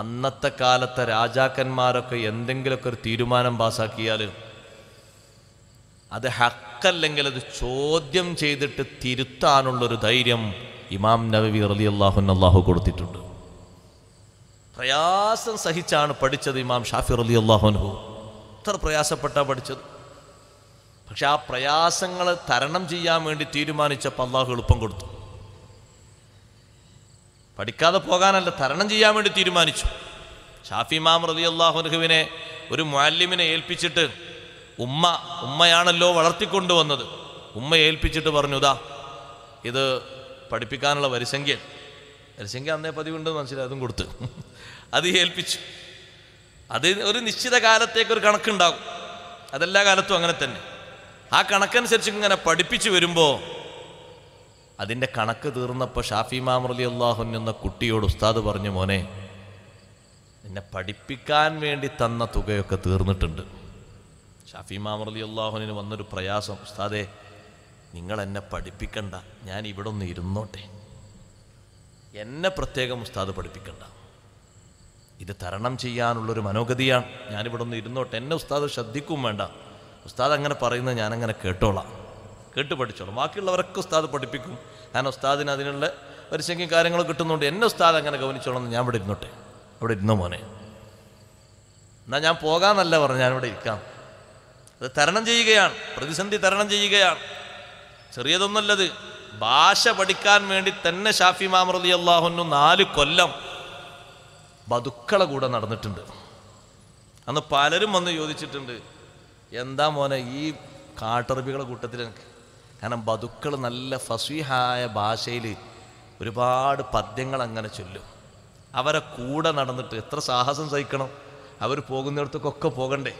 അന്നത്തെ കാലത്തെ രാജാക്കന്മാരൊക്കെ എന്തെങ്കിലുമൊക്കെ ഒരു തീരുമാനം പാസാക്കിയാൽ അത് ഹക്കല്ലെങ്കിൽ അത് ചോദ്യം ചെയ്തിട്ട് തിരുത്താനുള്ളൊരു ധൈര്യം ഇമാം നബി അലി അള്ളാഹു അള്ളാഹു കൊടുത്തിട്ടുണ്ട് പ്രയാസം സഹിച്ചാണ് പഠിച്ചത് ഇമാം ഷാഫി അലി അള്ളാഹുൻഹു എത്ര പ്രയാസപ്പെട്ടാണ് പഠിച്ചത് പക്ഷെ ആ പ്രയാസങ്ങൾ തരണം ചെയ്യാൻ വേണ്ടി തീരുമാനിച്ചപ്പോൾ അള്ളാഹു എളുപ്പം കൊടുത്തു പഠിക്കാതെ പോകാനല്ല തരണം ചെയ്യാൻ വേണ്ടി തീരുമാനിച്ചു ഷാഫി മാം റതി അള്ളാഹുനഹുവിനെ ഒരു മുഅല്ലിമിനെ ഏൽപ്പിച്ചിട്ട് ഉമ്മ ഉമ്മയാണല്ലോ വളർത്തിക്കൊണ്ടുവന്നത് ഉമ്മ ഏൽപ്പിച്ചിട്ട് പറഞ്ഞു ഇതാ ഇത് പഠിപ്പിക്കാനുള്ള വരിസംഖ്യ വരിസംഖ്യ അന്നേ പതിവുണ്ട് മനസ്സിലായി അതും കൊടുത്ത് അത് ഏൽപ്പിച്ചു അത് ഒരു നിശ്ചിത കാലത്തേക്ക് ഒരു കണക്കുണ്ടാകും അതെല്ലാ കാലത്തും അങ്ങനെ തന്നെ ആ കണക്കനുസരിച്ച് ഇങ്ങനെ പഠിപ്പിച്ചു വരുമ്പോൾ അതിൻ്റെ കണക്ക് തീർന്നപ്പോൾ ഷാഫി മാമർലി അള്ളാഹുൻ എന്ന കുട്ടിയോട് ഉസ്താദ് പറഞ്ഞു മോനെ നിന്നെ പഠിപ്പിക്കാൻ വേണ്ടി തന്ന തുകയൊക്കെ തീർന്നിട്ടുണ്ട് ഷാഫി മാമർലി അള്ളാഹുനിന് വന്നൊരു പ്രയാസം ഉസ്താദെ നിങ്ങൾ എന്നെ പഠിപ്പിക്കണ്ട ഞാൻ ഇവിടെ ഒന്ന് ഇരുന്നോട്ടെ എന്നെ പ്രത്യേകം ഉസ്താദ് പഠിപ്പിക്കണ്ട ഇത് തരണം ചെയ്യാനുള്ളൊരു മനോഗതിയാണ് ഞാനിവിടെ ഒന്ന് ഇരുന്നോട്ടെ എന്നെ ഉസ്താദ് ശ്രദ്ധിക്കും വേണ്ട ഉസ്താദ് അങ്ങനെ പറയുന്നത് ഞാനങ്ങനെ കേട്ടോളാം കേട്ട് പഠിച്ചോളും ബാക്കിയുള്ളവരൊക്കെ ഉസ്താദ് പഠിപ്പിക്കും ഞാൻ ഉസ്താദിന് അതിനുള്ള പരിശങ്കും കാര്യങ്ങളും കിട്ടുന്നുണ്ട് എന്നെ ഉസ്താദ് അങ്ങനെ ഗവനിച്ചോളാം ഞാൻ ഇവിടെ ഇരുന്നോട്ടെ അവിടെ ഇരുന്നോ മോനെ എന്നാൽ ഞാൻ പോകാമെന്നല്ല പറഞ്ഞു ഞാനിവിടെ ഇരിക്കാം അത് തരണം ചെയ്യുകയാണ് പ്രതിസന്ധി തരണം ചെയ്യുകയാണ് ചെറിയതൊന്നല്ലത് ഭാഷ പഠിക്കാൻ വേണ്ടി തന്നെ ഷാഫി മാമറലി അള്ളാഹുനു നാല് കൊല്ലം ബതുക്കള കൂടെ നടന്നിട്ടുണ്ട് അന്ന് പലരും വന്ന് ചോദിച്ചിട്ടുണ്ട് എന്താ മോനെ ഈ കാട്ടറബികളെ കൂട്ടത്തിൽ എനിക്ക് കാരണം ബതുക്കൾ നല്ല ഫസീഹായ ഭാഷയിൽ ഒരുപാട് പദ്യങ്ങൾ അങ്ങനെ ചൊല്ലും അവരെ കൂടെ നടന്നിട്ട് എത്ര സാഹസം സഹിക്കണം അവർ പോകുന്നിടത്തേക്കൊക്കെ പോകണ്ടേ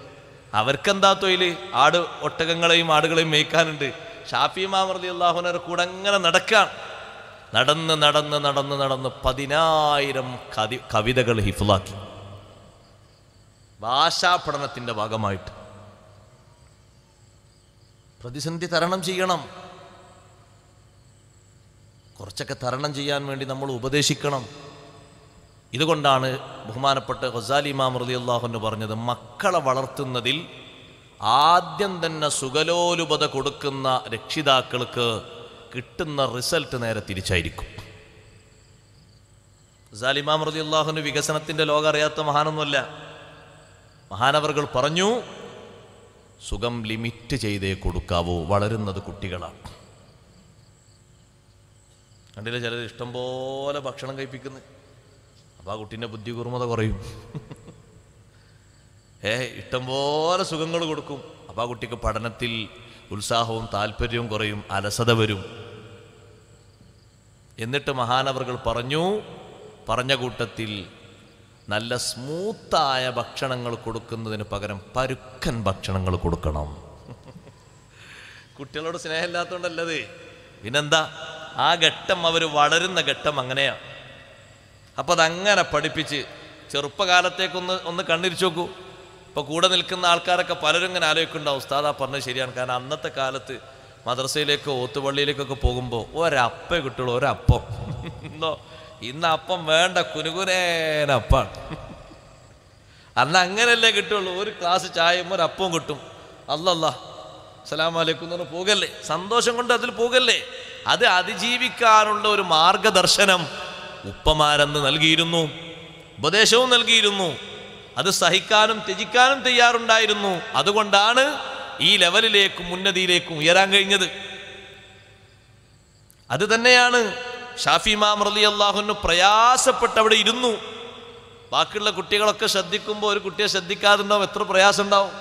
അവർക്കെന്താ തൊഴിൽ ആട് ഒട്ടകങ്ങളെയും ആടുകളെയും മേയ്ക്കാനുണ്ട് ഷാഫി മാമൃതി അള്ളാഹുനർ കൂടെ അങ്ങനെ നടക്കാൻ നടന്ന് നടന്ന് നടന്ന് നടന്ന് പതിനായിരം കവി കവിതകൾ ഹിഫുലാക്കി ഭാഷാ പഠനത്തിൻ്റെ ഭാഗമായിട്ട് പ്രതിസന്ധി തരണം ചെയ്യണം കുറച്ചൊക്കെ തരണം ചെയ്യാൻ വേണ്ടി നമ്മൾ ഉപദേശിക്കണം ഇതുകൊണ്ടാണ് ബഹുമാനപ്പെട്ട ഖസാലി ഇമാം റലി അള്ളാഹുന്ന് പറഞ്ഞത് മക്കളെ വളർത്തുന്നതിൽ ആദ്യം തന്നെ സുഖലോലുപത കൊടുക്കുന്ന രക്ഷിതാക്കൾക്ക് കിട്ടുന്ന റിസൾട്ട് നേരെ തിരിച്ചായിരിക്കും ഖസാലിമാം റലി അള്ളാഹുന് വികസനത്തിൻ്റെ ലോകം അറിയാത്ത മഹാനൊന്നുമല്ല മഹാനവറുകൾ പറഞ്ഞു സുഖം ലിമിറ്റ് ചെയ്തേ കൊടുക്കാവൂ വളരുന്നത് കുട്ടികളാണ് കണ്ടില്ല ചിലർ ഇഷ്ടം പോലെ ഭക്ഷണം കഴിപ്പിക്കുന്നു അപ്പം ആ കുട്ടീൻ്റെ ബുദ്ധി കുർമത കുറയും ഏ ഇഷ്ടം പോലെ സുഖങ്ങൾ കൊടുക്കും അപ്പം ആ കുട്ടിക്ക് പഠനത്തിൽ ഉത്സാഹവും താല്പര്യവും കുറയും അലസത വരും എന്നിട്ട് മഹാനവറുകൾ പറഞ്ഞു പറഞ്ഞ കൂട്ടത്തിൽ നല്ല സ്മൂത്തായ ഭക്ഷണങ്ങൾ കൊടുക്കുന്നതിന് പകരം പരുക്കൻ ഭക്ഷണങ്ങൾ കൊടുക്കണം കുട്ടികളോട് സ്നേഹമില്ലാത്തതുകൊണ്ടല്ലത് പിന്നെന്താ ആ ഘട്ടം അവർ വളരുന്ന ഘട്ടം അങ്ങനെയാണ് അപ്പോൾ അതങ്ങനെ പഠിപ്പിച്ച് ചെറുപ്പകാലത്തേക്കൊന്ന് ഒന്ന് കണ്ണിരിച്ച് നോക്കൂ ഇപ്പോൾ കൂടെ നിൽക്കുന്ന ആൾക്കാരൊക്കെ പലരും ഇങ്ങനെ ആലോചിക്കുന്നുണ്ടാവും ഉസ്താദാ പറഞ്ഞത് ശരിയാണ് കാരണം അന്നത്തെ കാലത്ത് മദ്രസയിലേക്കോ ഓത്തുപള്ളിയിലേക്കൊക്കെ പോകുമ്പോൾ ഒരപ്പേ കിട്ടുള്ളൂ ഒരപ്പം എന്തോ ഇന്ന് അപ്പം വേണ്ട കുനുകുനേനപ്പാണ് അന്ന് അങ്ങനെയല്ലേ കിട്ടുള്ളൂ ഒരു ക്ലാസ് ചായയും ഒരു അപ്പവും കിട്ടും അല്ലല്ല സലാമലൈക്കും എന്ന് പോകല്ലേ സന്തോഷം കൊണ്ട് അതിൽ പോകല്ലേ അത് അതിജീവിക്കാനുള്ള ഒരു മാർഗദർശനം ഉപ്പമാരെന്ന് നൽകിയിരുന്നു ഉപദേശവും നൽകിയിരുന്നു അത് സഹിക്കാനും ത്യജിക്കാനും തയ്യാറുണ്ടായിരുന്നു അതുകൊണ്ടാണ് ഈ ലെവലിലേക്കും ഉന്നതിയിലേക്കും ഉയരാൻ കഴിഞ്ഞത് അത് തന്നെയാണ് ഷാഫി മാം റലി അള്ളാഹുന് പ്രയാസപ്പെട്ട് അവിടെ ഇരുന്നു ബാക്കിയുള്ള കുട്ടികളൊക്കെ ശ്രദ്ധിക്കുമ്പോൾ ഒരു കുട്ടിയെ ശ്രദ്ധിക്കാതുണ്ടാവും എത്ര പ്രയാസം ഉണ്ടാവും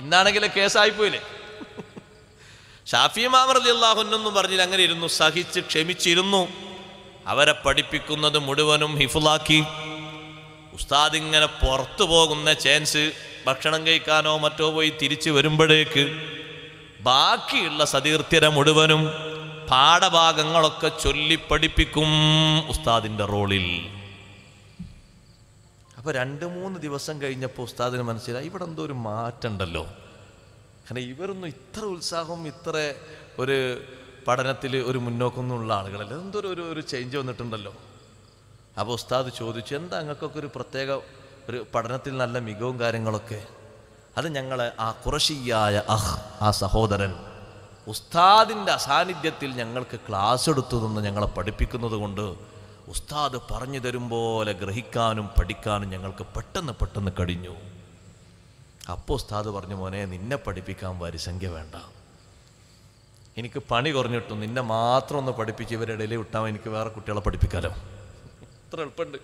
ഇന്നാണെങ്കിൽ കേസായിപ്പോയില്ലേ ഷാഫി മാമർ അള്ളാഹുനെന്നും പറഞ്ഞില്ല അങ്ങനെ ഇരുന്നു സഹിച്ച് ക്ഷമിച്ചിരുന്നു അവരെ പഠിപ്പിക്കുന്നത് മുഴുവനും ഹിഫുലാക്കി ഉസ്താദ് ഇങ്ങനെ പുറത്തു പോകുന്ന ചാൻസ് ഭക്ഷണം കഴിക്കാനോ മറ്റോ പോയി തിരിച്ചു വരുമ്പോഴേക്ക് ബാക്കിയുള്ള സതീർത്ഥ്യര മുഴുവനും പാഠഭാഗങ്ങളൊക്കെ ചൊല്ലി പഠിപ്പിക്കും ഉസ്താദിൻ്റെ റോളിൽ അപ്പോൾ രണ്ട് മൂന്ന് ദിവസം കഴിഞ്ഞപ്പോൾ ഉസ്താദിന് മനസ്സിലായി ഇവിടെ എന്തോ ഒരു മാറ്റമുണ്ടല്ലോ കാരണം ഇവരൊന്നും ഇത്ര ഉത്സാഹവും ഇത്ര ഒരു പഠനത്തിൽ ഒരു ഉള്ള ആളുകളല്ല എന്തൊരു ഒരു ഒരു ചേഞ്ച് വന്നിട്ടുണ്ടല്ലോ അപ്പോൾ ഉസ്താദ് ചോദിച്ചു എന്താ അങ്ങക്കൊക്കെ ഒരു പ്രത്യേക ഒരു പഠനത്തിൽ നല്ല മികവും കാര്യങ്ങളൊക്കെ അത് ഞങ്ങളെ ആ കുറശിയായ അഹ് ആ സഹോദരൻ ഉസ്താദിൻ്റെ അസാന്നിധ്യത്തിൽ ഞങ്ങൾക്ക് ക്ലാസ് എടുത്തു നിന്ന് ഞങ്ങളെ പഠിപ്പിക്കുന്നത് കൊണ്ട് ഉസ്താദ് പറഞ്ഞു തരും പോലെ ഗ്രഹിക്കാനും പഠിക്കാനും ഞങ്ങൾക്ക് പെട്ടെന്ന് പെട്ടെന്ന് കഴിഞ്ഞു അപ്പോൾ ഉസ്താദ് പറഞ്ഞു മോനെ നിന്നെ പഠിപ്പിക്കാൻ വരിസംഖ്യ വേണ്ട എനിക്ക് പണി കുറഞ്ഞിട്ടും നിന്നെ മാത്രം ഒന്ന് പഠിപ്പിച്ച് ഇവരുടെ ഇടയിൽ വിട്ടാൽ എനിക്ക് വേറെ കുട്ടികളെ പഠിപ്പിക്കാലോ ഇത്ര എളുപ്പമുണ്ട്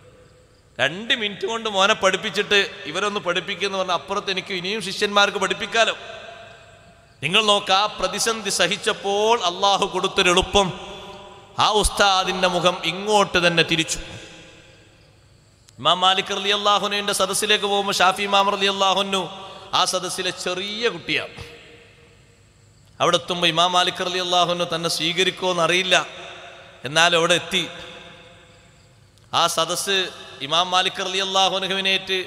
രണ്ട് മിനിറ്റ് കൊണ്ട് മോനെ പഠിപ്പിച്ചിട്ട് ഇവരൊന്ന് പഠിപ്പിക്കുമെന്ന് പറഞ്ഞാൽ അപ്പുറത്ത് എനിക്ക് ഇനിയും ശിഷ്യന്മാർക്ക് പഠിപ്പിക്കാലോ നിങ്ങൾ നോക്ക ആ പ്രതിസന്ധി സഹിച്ചപ്പോൾ അള്ളാഹു കൊടുത്തൊരു എളുപ്പം ആ ഉസ്താദിൻ്റെ മുഖം ഇങ്ങോട്ട് തന്നെ തിരിച്ചു ഇമാം മാലിക് റലി അള്ളാഹുനുവിൻ്റെ സദസ്സിലേക്ക് പോകുമ്പോൾ ഷാഫി ഇമാം റലി അള്ളാഹുനു ആ സദസ്സിലെ ചെറിയ കുട്ടിയാണ് അവിടെ എത്തുമ്പോൾ ഇമാം മാലിക് അലി അള്ളാഹുവിനെ തന്നെ സ്വീകരിക്കുമോ അറിയില്ല എന്നാൽ അവിടെ എത്തി ആ സദസ് ഇമാം മാലിക് അലി അള്ളാഹുനുഹുവിനേറ്റ്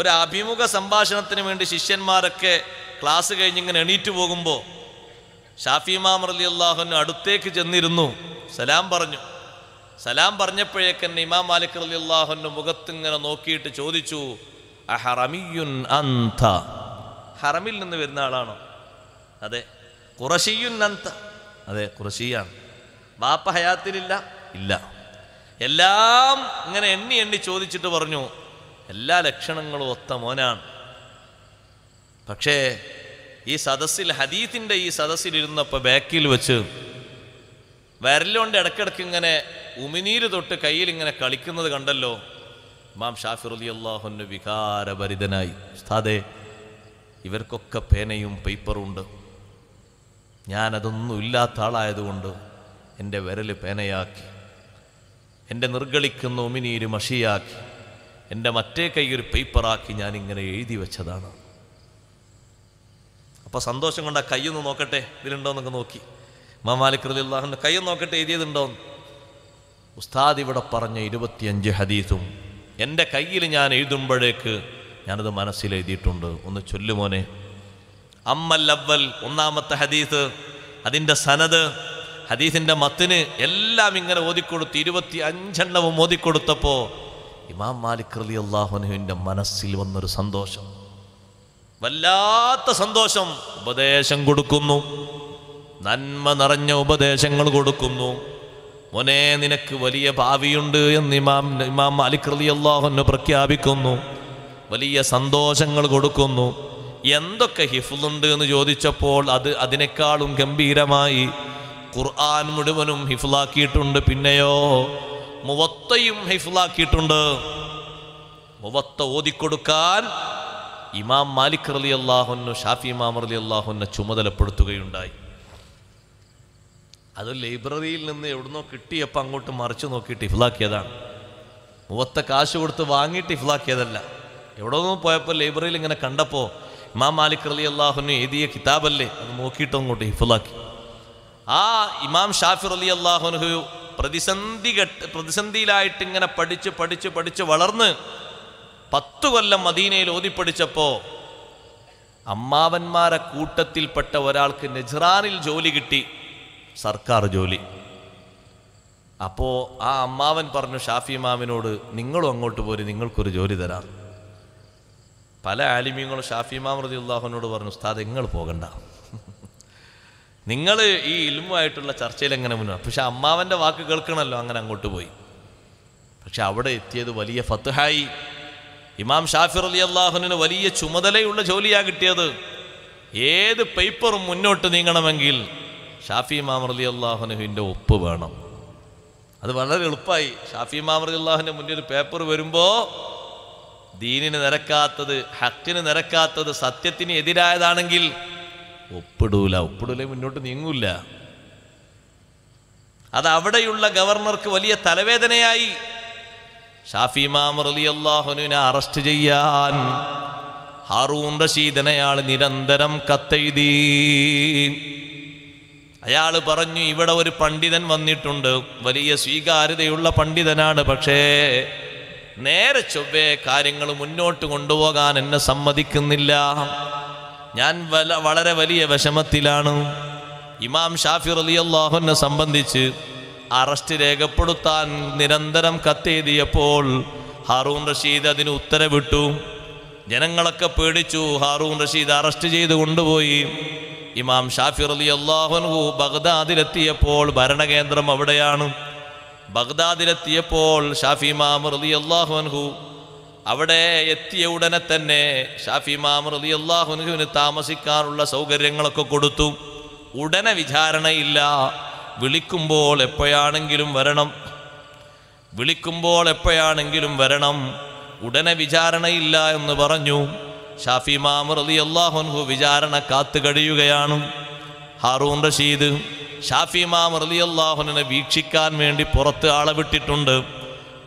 ഒരു അഭിമുഖ സംഭാഷണത്തിന് വേണ്ടി ശിഷ്യന്മാരൊക്കെ ക്ലാസ് കഴിഞ്ഞിങ്ങനെ എണീറ്റ് പോകുമ്പോൾ ഷാഫി ഇമാം അലി അള്ളാഹുന് അടുത്തേക്ക് ചെന്നിരുന്നു സലാം പറഞ്ഞു സലാം തന്നെ ഇമാം മാലിക് അലി അള്ളാഹുൻ്റെ ഇങ്ങനെ നോക്കിയിട്ട് ചോദിച്ചു അഹറമിയുൻ അന്ത ഹറമിൽ നിന്ന് വരുന്ന ആളാണോ അതെ കുറശിയു നന്ത അതെ കുറശിയാണ് വാപ്പ ഹയാത്തിലില്ല ഇല്ല എല്ലാം ഇങ്ങനെ എണ്ണി എണ്ണി ചോദിച്ചിട്ട് പറഞ്ഞു എല്ലാ ലക്ഷണങ്ങളും ഒത്ത മോനാണ് പക്ഷേ ഈ സദസ്സിൽ ഹദീത്തിൻ്റെ ഈ സദസ്സിലിരുന്നപ്പോൾ ബാക്കിൽ വെച്ച് വിരലുകൊണ്ട് ഇടക്കിടക്ക് ഇങ്ങനെ ഉമിനീര് തൊട്ട് കയ്യിൽ ഇങ്ങനെ കളിക്കുന്നത് കണ്ടല്ലോ ഇമാം ഷാഫിർ അലി അള്ളാഹുന് വികാരഭരിതനായി ഉസ്താദേ ഇവർക്കൊക്കെ പേനയും ഉണ്ട് ഞാനതൊന്നും ഇല്ലാത്ത ആളായതുകൊണ്ട് എൻ്റെ വിരൽ പേനയാക്കി എൻ്റെ നിർഗളിക്കുന്ന ഒമിനീര് മഷിയാക്കി എൻ്റെ മറ്റേ കൈ ഒരു പേപ്പറാക്കി ഞാനിങ്ങനെ എഴുതി വെച്ചതാണ് അപ്പോൾ സന്തോഷം കൊണ്ട് ആ കൈയൊന്ന് നോക്കട്ടെ ഇതിലുണ്ടോയെന്നൊക്കെ നോക്കി മാമാലിക് റലിള്ളാഹിൻ്റെ കൈയൊന്ന് നോക്കട്ടെ എഴുതിയതുണ്ടോന്ന് ഉസ്താദ് ഇവിടെ പറഞ്ഞ ഇരുപത്തിയഞ്ച് ഹദീസും എൻ്റെ കയ്യിൽ ഞാൻ എഴുതുമ്പോഴേക്ക് ഞാനത് മനസ്സിലെഴുതിയിട്ടുണ്ട് ഒന്ന് ചൊല്ലുമോനെ അമ്മൽ അവൽ ഒന്നാമത്തെ ഹദീസ് അതിൻ്റെ സനത് ഹദീസിൻ്റെ മത്തിന് എല്ലാം ഇങ്ങനെ ഓതിക്കൊടുത്ത് ഇരുപത്തി അഞ്ചെണ്ണവും ഓതിക്കൊടുത്തപ്പോൾ ഇമാം മാലിക് റലി അള്ളാഹുനുവിൻ്റെ മനസ്സിൽ വന്നൊരു സന്തോഷം വല്ലാത്ത സന്തോഷം ഉപദേശം കൊടുക്കുന്നു നന്മ നിറഞ്ഞ ഉപദേശങ്ങൾ കൊടുക്കുന്നു മോനെ നിനക്ക് വലിയ ഭാവിയുണ്ട് എന്ന് ഇമാം ഇമാം മാലിക് റലി അള്ളാഹുന് പ്രഖ്യാപിക്കുന്നു വലിയ സന്തോഷങ്ങൾ കൊടുക്കുന്നു എന്തൊക്കെ ഹിഫുലുണ്ട് എന്ന് ചോദിച്ചപ്പോൾ അത് അതിനേക്കാളും ഗംഭീരമായി ഖുർആൻ മുഴുവനും ഹിഫുലാക്കിയിട്ടുണ്ട് പിന്നെയോ മുവത്തയും ഹിഫുലാക്കിയിട്ടുണ്ട് മുവത്ത ഓതിക്കൊടുക്കാൻ ഇമാം മാലിക് റലി അള്ളാഹുനു ഷാഫി ഇമാം റലി അള്ളാഹുനെ ചുമതലപ്പെടുത്തുകയുണ്ടായി അത് ലൈബ്രറിയിൽ നിന്ന് എവിടുന്നോ കിട്ടിയപ്പോൾ അങ്ങോട്ട് മറിച്ചു നോക്കിയിട്ട് ഇഫ്ലാക്കിയതാണ് മുവത്ത കാശ് കൊടുത്ത് വാങ്ങിയിട്ട് ഇഫ്ലാക്കിയതല്ല എവിടെ പോയപ്പോൾ ലൈബ്രറിയിൽ ഇങ്ങനെ കണ്ടപ്പോൾ ഇമാം മാലിക് അലി അള്ളാഹുനു എഴുതിയ കിതാബല്ലേ അത് നോക്കിയിട്ട് അങ്ങോട്ട് ഹിഫുലാക്കി ആ ഇമാം ഷാഫിർ അലി അള്ളാഹുനഹു പ്രതിസന്ധി കെട്ട് പ്രതിസന്ധിയിലായിട്ട് ഇങ്ങനെ പഠിച്ച് പഠിച്ച് പഠിച്ച് വളർന്ന് പത്തു കൊല്ലം മദീനയിൽ ഓതിപ്പടിച്ചപ്പോൾ അമ്മാവന്മാരെ കൂട്ടത്തിൽപ്പെട്ട ഒരാൾക്ക് നെജ്റാനിൽ ജോലി കിട്ടി സർക്കാർ ജോലി അപ്പോൾ ആ അമ്മാവൻ പറഞ്ഞു ഷാഫി ഇമാമിനോട് നിങ്ങളും അങ്ങോട്ട് പോര് നിങ്ങൾക്കൊരു ജോലി തരാം പല ആലിമ്യങ്ങളും ഷാഫി മാമൃതി ഉള്ളാഹുനോട് പറഞ്ഞു ഉസ്താദ് നിങ്ങൾ പോകണ്ട നിങ്ങൾ ഈ ഇൽമുമായിട്ടുള്ള ചർച്ചയിൽ എങ്ങനെ മുന്നോട്ട് പക്ഷെ അമ്മാവൻ്റെ വാക്ക് കേൾക്കണമല്ലോ അങ്ങനെ അങ്ങോട്ട് പോയി പക്ഷെ അവിടെ എത്തിയത് വലിയ ഫത്തുഹായി ഇമാം ഷാഫിർ അലി അള്ളാഹുനു വലിയ ചുമതലയുള്ള ജോലിയാണ് കിട്ടിയത് ഏത് പേപ്പറും മുന്നോട്ട് നീങ്ങണമെങ്കിൽ ഷാഫി ഇമാം അലി അള്ളാഹുനുവിൻ്റെ ഒപ്പ് വേണം അത് വളരെ എളുപ്പമായി ഷാഫി ഇമാം അലി അള്ളാഹുവിൻ്റെ മുന്നിൽ പേപ്പർ വരുമ്പോൾ ദീനിന് നിരക്കാത്തത് ഹക്കിന് നിരക്കാത്തത് സത്യത്തിന് എതിരായതാണെങ്കിൽ ഒപ്പിടൂല ഒപ്പിടൂല മുന്നോട്ട് നീങ്ങൂല അത് അവിടെയുള്ള ഗവർണർക്ക് വലിയ തലവേദനയായി ഷാഫി മാമറിയാഹുനുവിനെ അറസ്റ്റ് ചെയ്യാൻ ഹാറൂൺ റഷീദനയാൾ നിരന്തരം കത്തെഴുതി അയാൾ പറഞ്ഞു ഇവിടെ ഒരു പണ്ഡിതൻ വന്നിട്ടുണ്ട് വലിയ സ്വീകാര്യതയുള്ള പണ്ഡിതനാണ് പക്ഷേ നേരെ ചൊവ്വേ കാര്യങ്ങൾ മുന്നോട്ട് കൊണ്ടുപോകാൻ എന്നെ സമ്മതിക്കുന്നില്ല ഞാൻ വല വളരെ വലിയ വിഷമത്തിലാണ് ഇമാം ഷാഫി അലി അള്ളാഹുവിനെ സംബന്ധിച്ച് അറസ്റ്റ് രേഖപ്പെടുത്താൻ നിരന്തരം കത്തെഴുതിയപ്പോൾ ഹാറൂൺ റഷീദ് അതിന് ഉത്തരവിട്ടു ജനങ്ങളൊക്കെ പേടിച്ചു ഹാറൂൺ റഷീദ് അറസ്റ്റ് ചെയ്ത് കൊണ്ടുപോയി ഇമാം ഷാഫി അലി അള്ളാഹുനു ബഗ്ദാദിലെത്തിയപ്പോൾ ഭരണകേന്ദ്രം അവിടെയാണ് ബഗ്ദാദിലെത്തിയപ്പോൾ ഷാഫി മാം റലി അള്ളാഹുൻഹു അവിടെ എത്തിയ ഉടനെ തന്നെ ഷാഫി മാം റലി അള്ളാഹുൻഹുവിന് താമസിക്കാനുള്ള സൗകര്യങ്ങളൊക്കെ കൊടുത്തു ഉടനെ വിചാരണയില്ല വിളിക്കുമ്പോൾ എപ്പോഴാണെങ്കിലും വരണം വിളിക്കുമ്പോൾ എപ്പോഴാണെങ്കിലും വരണം ഉടനെ വിചാരണയില്ല എന്ന് പറഞ്ഞു ഷാഫി മാം റലി അള്ളാഹുൻഹു വിചാരണ കാത്തു കഴിയുകയാണ് ഹാറൂൺ റഷീദ് ഷാഫി മാം റലിയല്ലാഹുനെ വീക്ഷിക്കാൻ വേണ്ടി പുറത്ത് ആളെ വിട്ടിട്ടുണ്ട്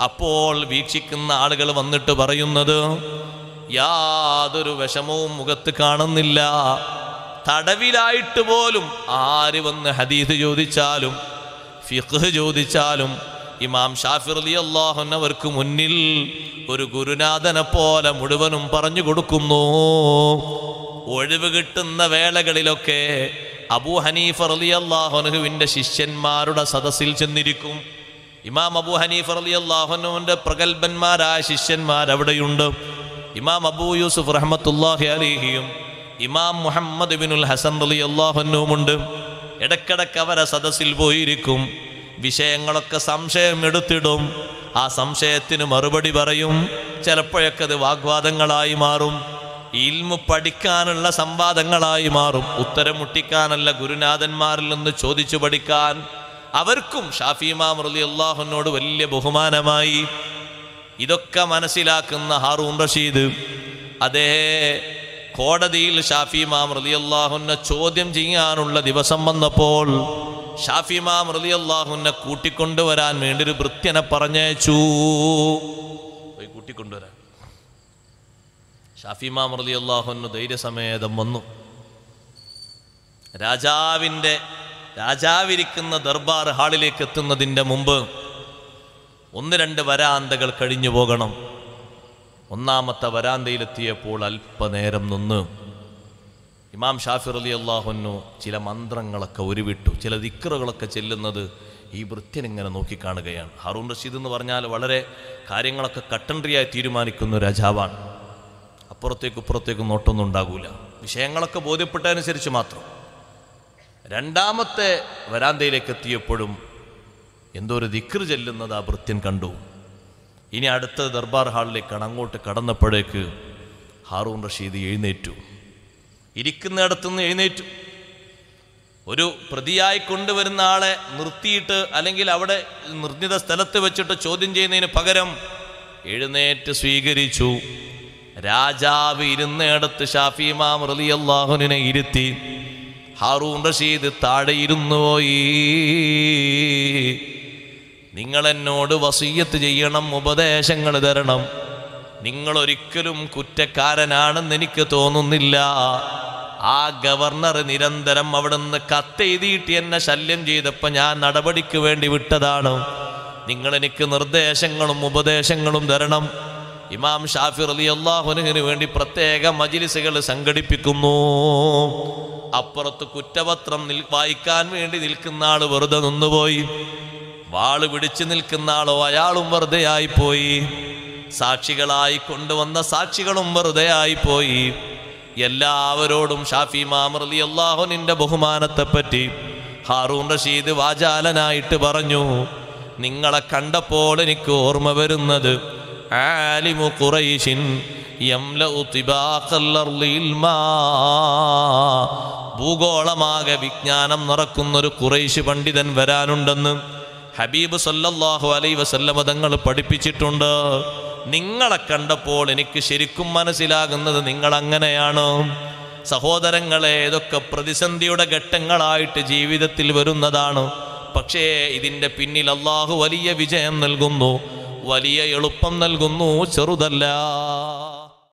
അപ്പോൾ വീക്ഷിക്കുന്ന ആളുകൾ വന്നിട്ട് പറയുന്നത് യാതൊരു വിഷമവും മുഖത്ത് കാണുന്നില്ല തടവിലായിട്ട് പോലും ആര് വന്ന് ഹദീദ് ചോദിച്ചാലും ഫിഖ് ചോദിച്ചാലും ഇമാം ഷാഫി അലി അള്ളാഹുന്നവർക്ക് മുന്നിൽ ഒരു ഗുരുനാഥനെ പോലെ മുഴുവനും പറഞ്ഞു കൊടുക്കുന്നു ഒഴിവ് കിട്ടുന്ന വേളകളിലൊക്കെ അബൂ ഹനീഫ് അലി അള്ളാഹുനുഹുവിൻ്റെ ശിഷ്യന്മാരുടെ സദസ്സിൽ ചെന്നിരിക്കും ഇമാം അബൂ ഹനീഫ് അലി അള്ളാഹുനുവിൻ്റെ പ്രഗത്ഭന്മാരായ ശിഷ്യന്മാർ അവിടെയുണ്ട് ഇമാം അബൂ യൂസുഫ് റഹമത്തുല്ലാഹി അലിഹിയും ഇമാം മുഹമ്മദ് ബിനുൽ ഹസൻ അലി അള്ളാഹുനുവുമുണ്ട് ഇടക്കിടക്ക് അവരെ സദസ്സിൽ പോയിരിക്കും വിഷയങ്ങളൊക്കെ സംശയം എടുത്തിടും ആ സംശയത്തിന് മറുപടി പറയും ചിലപ്പോഴൊക്കെ അത് വാഗ്വാദങ്ങളായി മാറും ഇൽമ പഠിക്കാനുള്ള സംവാദങ്ങളായി മാറും ഉത്തരം മുട്ടിക്കാനല്ല ഗുരുനാഥന്മാരിൽ നിന്ന് ചോദിച്ചു പഠിക്കാൻ അവർക്കും ഷാഫിമാ മുറലി അള്ളാഹുനോട് വലിയ ബഹുമാനമായി ഇതൊക്കെ മനസ്സിലാക്കുന്ന ഹാറൂൺ റഷീദ് അതേ കോടതിയിൽ ഷാഫിമാം റലി അള്ളാഹുനെ ചോദ്യം ചെയ്യാനുള്ള ദിവസം വന്നപ്പോൾ ഷാഫിമാം റലി അള്ളാഹുനെ കൂട്ടിക്കൊണ്ടുവരാൻ വേണ്ടി ഒരു വൃത്യനെ പറഞ്ഞയച്ചു പോയി കൂട്ടിക്കൊണ്ടുവരാൻ ഷാഫിമാ മർലി അള്ളാഹുന്നു ധൈര്യസമേതം വന്നു രാജാവിൻ്റെ രാജാവിരിക്കുന്ന ദർബാർ ഹാളിലേക്ക് എത്തുന്നതിൻ്റെ മുമ്പ് ഒന്ന് രണ്ട് വരാന്തകൾ കഴിഞ്ഞു പോകണം ഒന്നാമത്തെ വരാന്തയിലെത്തിയപ്പോൾ അല്പനേരം നിന്ന് ഇമാം ഷാഫിർ അലി അള്ളാഹുന്നു ചില മന്ത്രങ്ങളൊക്കെ ഉരുവിട്ടു ചില ദിക്കറുകളൊക്കെ ചെല്ലുന്നത് ഈ വൃത്തിനിങ്ങനെ നോക്കിക്കാണുകയാണ് ഹറൂൺ റഷീദ് എന്ന് പറഞ്ഞാൽ വളരെ കാര്യങ്ങളൊക്കെ കട്ടൻട്രിയായി തീരുമാനിക്കുന്ന രാജാവാണ് അപ്പുറത്തേക്കും ഇപ്പുറത്തേക്കും നോട്ടൊന്നും ഉണ്ടാകൂല വിഷയങ്ങളൊക്കെ ബോധ്യപ്പെട്ടതനുസരിച്ച് മാത്രം രണ്ടാമത്തെ വരാന്തയിലേക്ക് എത്തിയപ്പോഴും എന്തോ ഒരു ദിക്ർ ചെല്ലുന്നത് ആ വൃത്യൻ കണ്ടു ഇനി അടുത്ത ദർബാർ ഹാളിലേക്കാണ് അങ്ങോട്ട് കടന്നപ്പോഴേക്ക് ഹാറൂൺ റഷീദ് എഴുന്നേറ്റു ഇരിക്കുന്നിടത്തുനിന്ന് എഴുന്നേറ്റു ഒരു പ്രതിയായി കൊണ്ടുവരുന്ന ആളെ നിർത്തിയിട്ട് അല്ലെങ്കിൽ അവിടെ നിർണിത സ്ഥലത്ത് വെച്ചിട്ട് ചോദ്യം ചെയ്യുന്നതിന് പകരം എഴുന്നേറ്റ് സ്വീകരിച്ചു രാജാവ് ഇരുന്നിടത്ത് ഷാഫി മാം റലി ഇരുത്തി ഹാറൂൺ റഷീദ് താഴെ ഇരുന്നു പോയി നിങ്ങൾ എന്നോട് വസീയത്ത് ചെയ്യണം ഉപദേശങ്ങൾ തരണം നിങ്ങൾ ഒരിക്കലും കുറ്റക്കാരനാണെന്ന് എനിക്ക് തോന്നുന്നില്ല ആ ഗവർണർ നിരന്തരം അവിടുന്ന് കത്തെഴുതിയിട്ട് എന്നെ ശല്യം ചെയ്തപ്പോൾ ഞാൻ നടപടിക്ക് വേണ്ടി വിട്ടതാണ് നിങ്ങൾ എനിക്ക് നിർദ്ദേശങ്ങളും ഉപദേശങ്ങളും തരണം ഇമാം ഷാഫി അലി അള്ളാഹുനുഹിന് വേണ്ടി പ്രത്യേക മജിലിസുകൾ സംഘടിപ്പിക്കുന്നു അപ്പുറത്ത് കുറ്റപത്രം വായിക്കാൻ വേണ്ടി നിൽക്കുന്ന ആൾ വെറുതെ നിന്നുപോയി വാള് പിടിച്ചു നിൽക്കുന്ന ആളോ അയാളും വെറുതെ പോയി സാക്ഷികളായി കൊണ്ടുവന്ന സാക്ഷികളും വെറുതെ പോയി എല്ലാവരോടും ഷാഫി മാമർലി ബഹുമാനത്തെ പറ്റി ഹാറൂൺ റഷീദ് വാചാലനായിട്ട് പറഞ്ഞു നിങ്ങളെ കണ്ടപ്പോൾ എനിക്ക് ഓർമ്മ വരുന്നത് عالم قريش يملأ طباق الأرض الماء ഭൂഗോളമാകെ വിജ്ഞാനം നിറക്കുന്നൊരു കുറേശ് പണ്ഡിതൻ വരാനുണ്ടെന്ന് ഹബീബ് സല്ലല്ലാഹു അലൈ വസല്ലമ തങ്ങൾ പഠിപ്പിച്ചിട്ടുണ്ട് നിങ്ങളെ കണ്ടപ്പോൾ എനിക്ക് ശരിക്കും മനസ്സിലാകുന്നത് നിങ്ങൾ അങ്ങനെയാണ് സഹോദരങ്ങളെ ഇതൊക്കെ പ്രതിസന്ധിയുടെ ഘട്ടങ്ങളായിട്ട് ജീവിതത്തിൽ വരുന്നതാണ് പക്ഷേ ഇതിൻ്റെ പിന്നിൽ അള്ളാഹു വലിയ വിജയം നൽകുന്നു വലിയ എളുപ്പം നൽകുന്നു ചെറുതല്ല